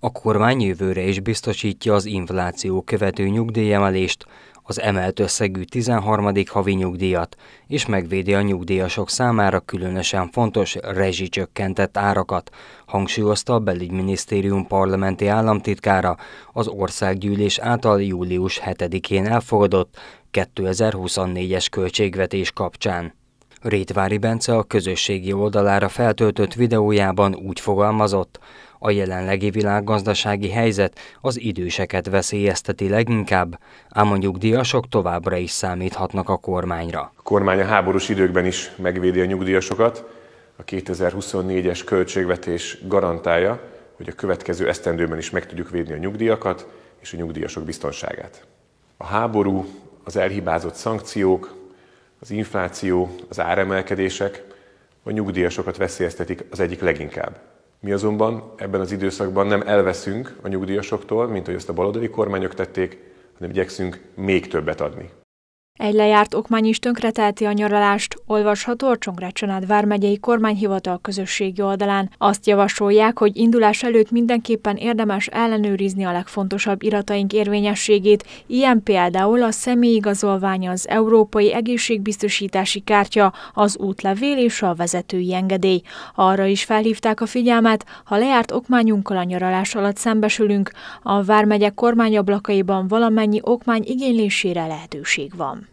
A kormány jövőre is biztosítja az infláció követő nyugdíjemelést, az emelt összegű 13. havi nyugdíjat, és megvédi a nyugdíjasok számára különösen fontos rezsicsökkentett árakat, hangsúlyozta a belügyminisztérium parlamenti államtitkára az országgyűlés által július 7-én elfogadott 2024-es költségvetés kapcsán. Rétvári Bence a közösségi oldalára feltöltött videójában úgy fogalmazott, a jelenlegi világgazdasági helyzet az időseket veszélyezteti leginkább, ám a nyugdíjasok továbbra is számíthatnak a kormányra. A kormány a háborús időkben is megvédi a nyugdíjasokat. A 2024-es költségvetés garantálja, hogy a következő esztendőben is meg tudjuk védni a nyugdíjakat és a nyugdíjasok biztonságát. A háború, az elhibázott szankciók, az infláció, az áremelkedések a nyugdíjasokat veszélyeztetik az egyik leginkább. Mi azonban ebben az időszakban nem elveszünk a nyugdíjasoktól, mint hogy ezt a baloldali kormányok tették, hanem igyekszünk még többet adni. Egy lejárt okmány is tönkretelti a nyaralást, olvasható a Csongrácsanád vármegyei kormányhivatal közösségi oldalán. Azt javasolják, hogy indulás előtt mindenképpen érdemes ellenőrizni a legfontosabb irataink érvényességét, ilyen például a személyigazolvány, az Európai Egészségbiztosítási Kártya, az útlevél és a vezetői engedély. Arra is felhívták a figyelmet, ha lejárt okmányunkkal a nyaralás alatt szembesülünk, a vármegyek kormányablakaiban valamennyi okmány igénylésére lehetőség van.